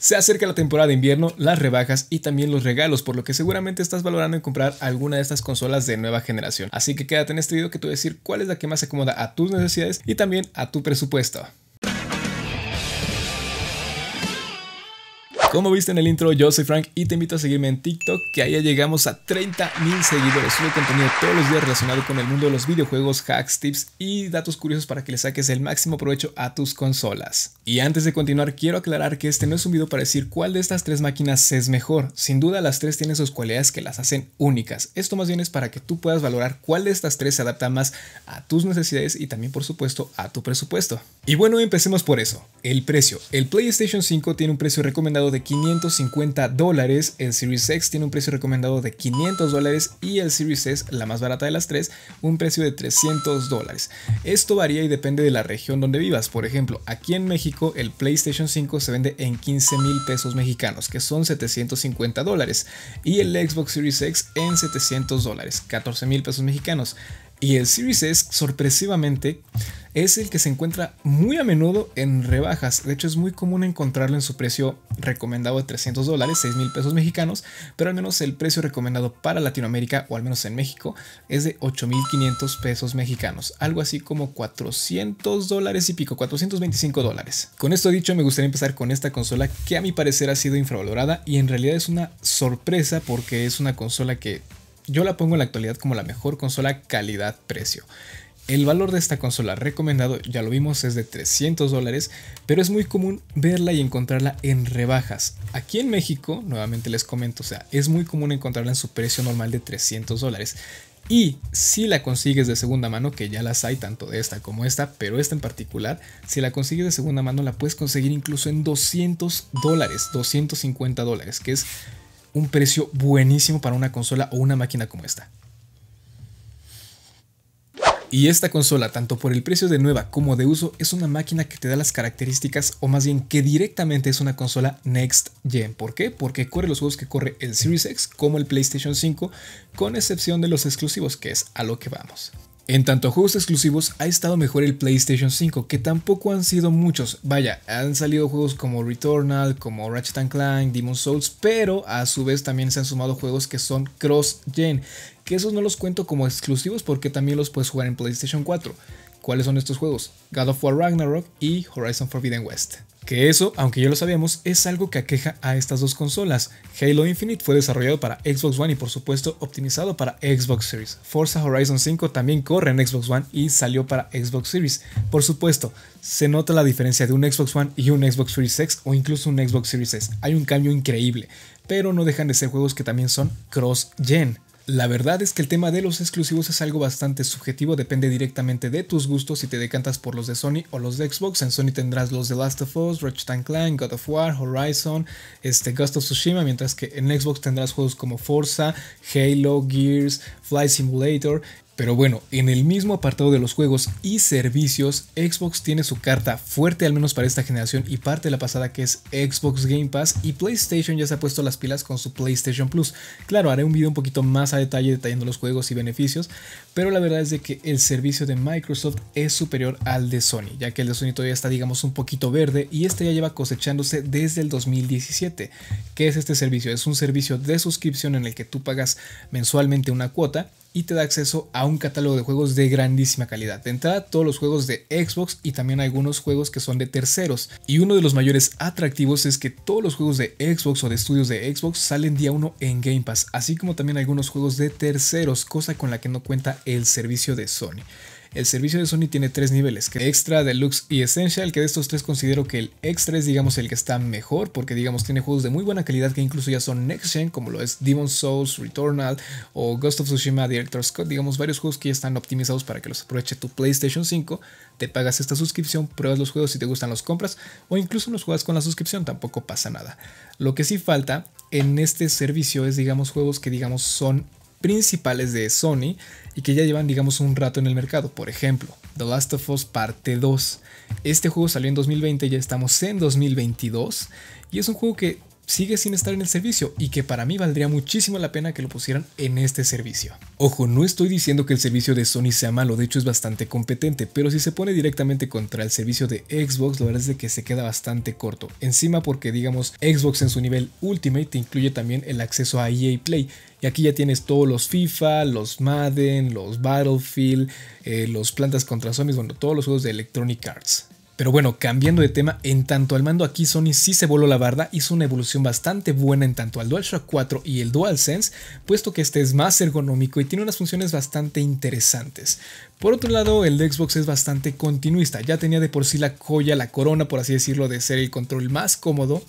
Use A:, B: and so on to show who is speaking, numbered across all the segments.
A: Se acerca la temporada de invierno, las rebajas y también los regalos, por lo que seguramente estás valorando en comprar alguna de estas consolas de nueva generación. Así que quédate en este video que te voy a decir cuál es la que más se acomoda a tus necesidades y también a tu presupuesto. Como viste en el intro, yo soy Frank y te invito a seguirme en TikTok, que ahí ya llegamos a 30 mil seguidores. Subo contenido todos los días relacionado con el mundo de los videojuegos, hacks, tips y datos curiosos para que le saques el máximo provecho a tus consolas. Y antes de continuar, quiero aclarar que este no es un video para decir cuál de estas tres máquinas es mejor. Sin duda, las tres tienen sus cualidades que las hacen únicas. Esto más bien es para que tú puedas valorar cuál de estas tres se adapta más a tus necesidades y también, por supuesto, a tu presupuesto. Y bueno, empecemos por eso. El precio. El PlayStation 5 tiene un precio recomendado de 550 dólares, el Series X tiene un precio recomendado de 500 dólares y el Series S, la más barata de las tres, un precio de 300 dólares. Esto varía y depende de la región donde vivas. Por ejemplo, aquí en México el PlayStation 5 se vende en 15 mil pesos mexicanos, que son 750 dólares, y el Xbox Series X en 700 dólares, 14 mil pesos mexicanos. Y el Series S, sorpresivamente, es el que se encuentra muy a menudo en rebajas. De hecho, es muy común encontrarlo en su precio recomendado de 300 dólares, 6 mil pesos mexicanos, pero al menos el precio recomendado para Latinoamérica, o al menos en México, es de 8500 pesos mexicanos, algo así como 400 dólares y pico, 425 dólares. Con esto dicho, me gustaría empezar con esta consola que a mi parecer ha sido infravalorada y en realidad es una sorpresa porque es una consola que yo la pongo en la actualidad como la mejor consola calidad-precio. El valor de esta consola recomendado, ya lo vimos, es de 300 dólares, pero es muy común verla y encontrarla en rebajas. Aquí en México, nuevamente les comento, o sea, es muy común encontrarla en su precio normal de 300 dólares. Y si la consigues de segunda mano, que ya las hay tanto de esta como esta, pero esta en particular, si la consigues de segunda mano la puedes conseguir incluso en 200 dólares, 250 dólares, que es un precio buenísimo para una consola o una máquina como esta. Y esta consola, tanto por el precio de nueva como de uso, es una máquina que te da las características, o más bien que directamente es una consola Next Gen. ¿Por qué? Porque corre los juegos que corre el Series X como el PlayStation 5, con excepción de los exclusivos, que es a lo que vamos. En tanto a juegos exclusivos ha estado mejor el PlayStation 5, que tampoco han sido muchos. Vaya, han salido juegos como Returnal, como Ratchet Clank, Demon's Souls, pero a su vez también se han sumado juegos que son cross-gen, que esos no los cuento como exclusivos porque también los puedes jugar en PlayStation 4. ¿Cuáles son estos juegos? God of War Ragnarok y Horizon Forbidden West. Que eso, aunque ya lo sabíamos, es algo que aqueja a estas dos consolas. Halo Infinite fue desarrollado para Xbox One y por supuesto optimizado para Xbox Series. Forza Horizon 5 también corre en Xbox One y salió para Xbox Series. Por supuesto, se nota la diferencia de un Xbox One y un Xbox Series X o incluso un Xbox Series S. Hay un cambio increíble, pero no dejan de ser juegos que también son cross-gen. La verdad es que el tema de los exclusivos es algo bastante subjetivo, depende directamente de tus gustos si te decantas por los de Sony o los de Xbox. En Sony tendrás los de Last of Us, Ratchet Clank, God of War, Horizon, este, Ghost of Tsushima, mientras que en Xbox tendrás juegos como Forza, Halo, Gears, Flight Simulator pero bueno, en el mismo apartado de los juegos y servicios, Xbox tiene su carta fuerte al menos para esta generación y parte de la pasada que es Xbox Game Pass y PlayStation ya se ha puesto las pilas con su PlayStation Plus. Claro, haré un video un poquito más a detalle detallando los juegos y beneficios, pero la verdad es de que el servicio de Microsoft es superior al de Sony, ya que el de Sony todavía está digamos un poquito verde y este ya lleva cosechándose desde el 2017. ¿Qué es este servicio? Es un servicio de suscripción en el que tú pagas mensualmente una cuota y te da acceso a un catálogo de juegos de grandísima calidad. De entrada, todos los juegos de Xbox y también algunos juegos que son de terceros. Y uno de los mayores atractivos es que todos los juegos de Xbox o de estudios de Xbox salen día 1 en Game Pass, así como también algunos juegos de terceros, cosa con la que no cuenta el servicio de Sony. El servicio de Sony tiene tres niveles, que Extra, Deluxe y Essential, que de estos tres considero que el Extra es digamos el que está mejor, porque digamos tiene juegos de muy buena calidad que incluso ya son Next Gen, como lo es Demon's Souls, Returnal o Ghost of Tsushima Director's Scott, digamos varios juegos que ya están optimizados para que los aproveche tu PlayStation 5, te pagas esta suscripción, pruebas los juegos si te gustan los compras o incluso los juegas con la suscripción, tampoco pasa nada. Lo que sí falta en este servicio es digamos juegos que digamos son principales de Sony y que ya llevan digamos un rato en el mercado. Por ejemplo, The Last of Us Parte 2. Este juego salió en 2020, ya estamos en 2022 y es un juego que sigue sin estar en el servicio y que para mí valdría muchísimo la pena que lo pusieran en este servicio. Ojo, no estoy diciendo que el servicio de Sony sea malo, de hecho es bastante competente, pero si se pone directamente contra el servicio de Xbox, lo verdad es de que se queda bastante corto. Encima porque digamos Xbox en su nivel Ultimate incluye también el acceso a EA Play y aquí ya tienes todos los FIFA, los Madden, los Battlefield, eh, los plantas contra zombies, bueno, todos los juegos de Electronic Arts. Pero bueno, cambiando de tema, en tanto al mando aquí Sony sí se voló la barda, hizo una evolución bastante buena en tanto al DualShock 4 y el DualSense, puesto que este es más ergonómico y tiene unas funciones bastante interesantes. Por otro lado, el Xbox es bastante continuista, ya tenía de por sí la joya, la corona, por así decirlo, de ser el control más cómodo,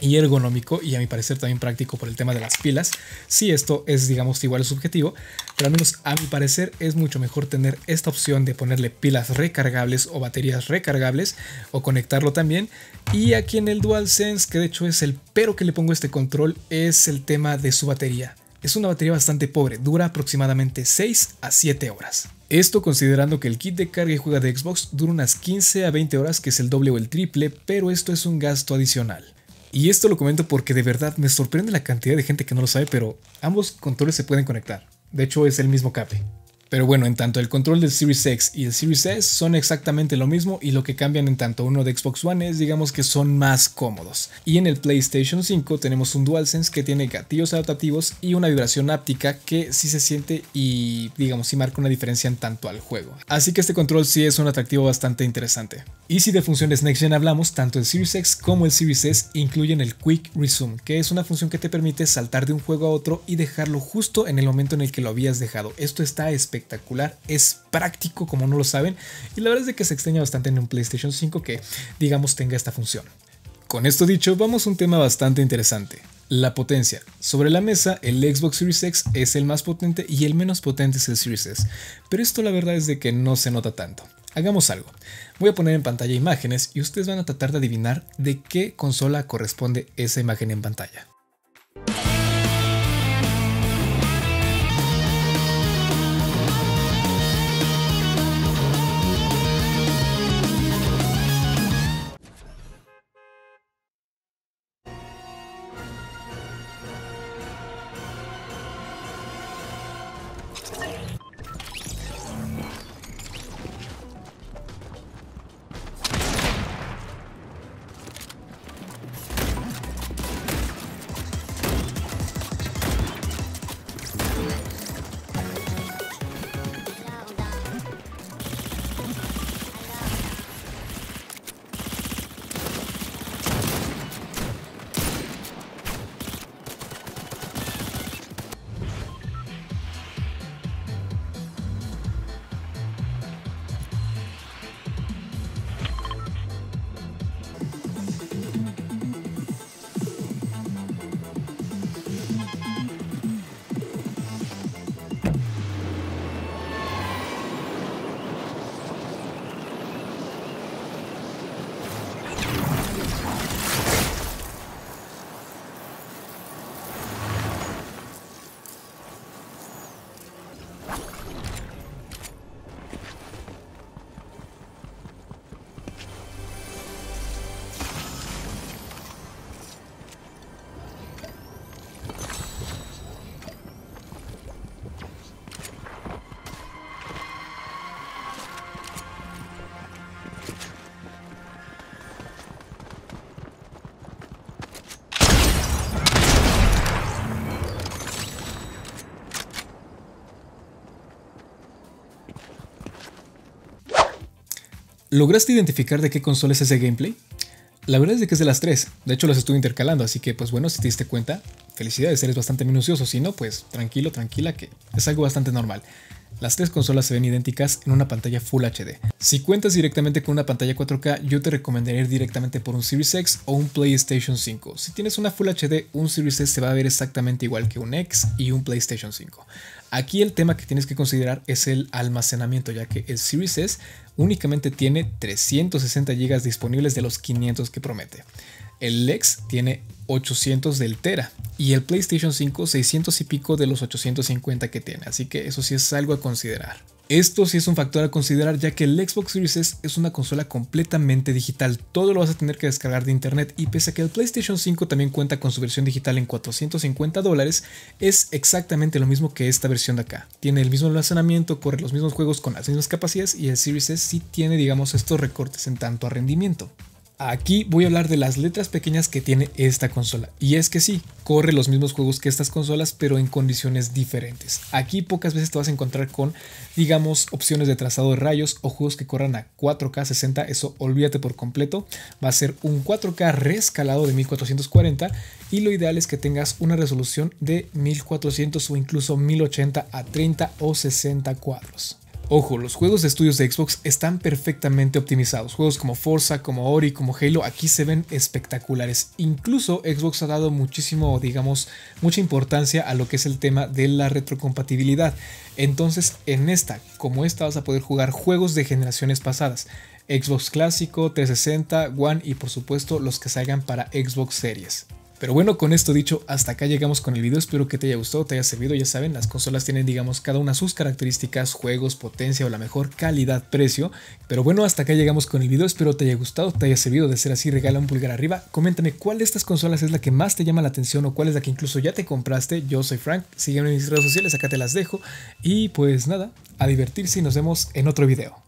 A: y ergonómico y a mi parecer también práctico por el tema de las pilas. Si esto es digamos igual subjetivo, pero al menos a mi parecer es mucho mejor tener esta opción de ponerle pilas recargables o baterías recargables o conectarlo también. Y aquí en el DualSense, que de hecho es el pero que le pongo a este control, es el tema de su batería. Es una batería bastante pobre, dura aproximadamente 6 a 7 horas. Esto considerando que el kit de carga y juega de Xbox dura unas 15 a 20 horas, que es el doble o el triple, pero esto es un gasto adicional. Y esto lo comento porque de verdad me sorprende la cantidad de gente que no lo sabe, pero ambos controles se pueden conectar. De hecho, es el mismo cable. Pero bueno, en tanto el control del Series X y el Series S son exactamente lo mismo y lo que cambian en tanto uno de Xbox One es digamos que son más cómodos. Y en el PlayStation 5 tenemos un DualSense que tiene gatillos adaptativos y una vibración áptica que sí se siente y digamos sí marca una diferencia en tanto al juego. Así que este control sí es un atractivo bastante interesante. Y si de funciones Next Gen hablamos, tanto el Series X como el Series S incluyen el Quick Resume, que es una función que te permite saltar de un juego a otro y dejarlo justo en el momento en el que lo habías dejado. Esto está espectacular espectacular, es práctico como no lo saben y la verdad es que se extraña bastante en un PlayStation 5 que digamos tenga esta función. Con esto dicho, vamos a un tema bastante interesante. La potencia. Sobre la mesa, el Xbox Series X es el más potente y el menos potente es el Series S, pero esto la verdad es de que no se nota tanto. Hagamos algo. Voy a poner en pantalla imágenes y ustedes van a tratar de adivinar de qué consola corresponde esa imagen en pantalla. ¿Lograste identificar de qué consola es ese gameplay? La verdad es que es de las tres, de hecho las estuve intercalando, así que pues bueno, si te diste cuenta, felicidades, eres bastante minucioso, si no, pues tranquilo, tranquila, que es algo bastante normal. Las tres consolas se ven idénticas en una pantalla Full HD. Si cuentas directamente con una pantalla 4K, yo te recomendaría ir directamente por un Series X o un PlayStation 5. Si tienes una Full HD, un Series S se va a ver exactamente igual que un X y un PlayStation 5. Aquí el tema que tienes que considerar es el almacenamiento, ya que el Series S únicamente tiene 360 GB disponibles de los 500 que promete. El Lex tiene 800 del Tera y el PlayStation 5 600 y pico de los 850 que tiene, así que eso sí es algo a considerar. Esto sí es un factor a considerar ya que el Xbox Series S es una consola completamente digital, todo lo vas a tener que descargar de internet y pese a que el PlayStation 5 también cuenta con su versión digital en 450 dólares, es exactamente lo mismo que esta versión de acá. Tiene el mismo almacenamiento, corre los mismos juegos con las mismas capacidades y el Series S sí tiene digamos estos recortes en tanto a rendimiento. Aquí voy a hablar de las letras pequeñas que tiene esta consola. Y es que sí, corre los mismos juegos que estas consolas, pero en condiciones diferentes. Aquí pocas veces te vas a encontrar con, digamos, opciones de trazado de rayos o juegos que corran a 4K 60. Eso olvídate por completo. Va a ser un 4K rescalado de 1440 y lo ideal es que tengas una resolución de 1400 o incluso 1080 a 30 o 60 cuadros. Ojo, los juegos de estudios de Xbox están perfectamente optimizados. Juegos como Forza, como Ori, como Halo, aquí se ven espectaculares. Incluso Xbox ha dado muchísimo, digamos, mucha importancia a lo que es el tema de la retrocompatibilidad. Entonces, en esta, como esta, vas a poder jugar juegos de generaciones pasadas. Xbox clásico, 360, One y por supuesto los que salgan para Xbox Series. Pero bueno, con esto dicho, hasta acá llegamos con el video, espero que te haya gustado, te haya servido, ya saben, las consolas tienen digamos cada una sus características, juegos, potencia o la mejor calidad, precio. Pero bueno, hasta acá llegamos con el video, espero te haya gustado, te haya servido, de ser así regala un pulgar arriba, coméntame cuál de estas consolas es la que más te llama la atención o cuál es la que incluso ya te compraste, yo soy Frank, sígueme en mis redes sociales, acá te las dejo y pues nada, a divertirse y nos vemos en otro video.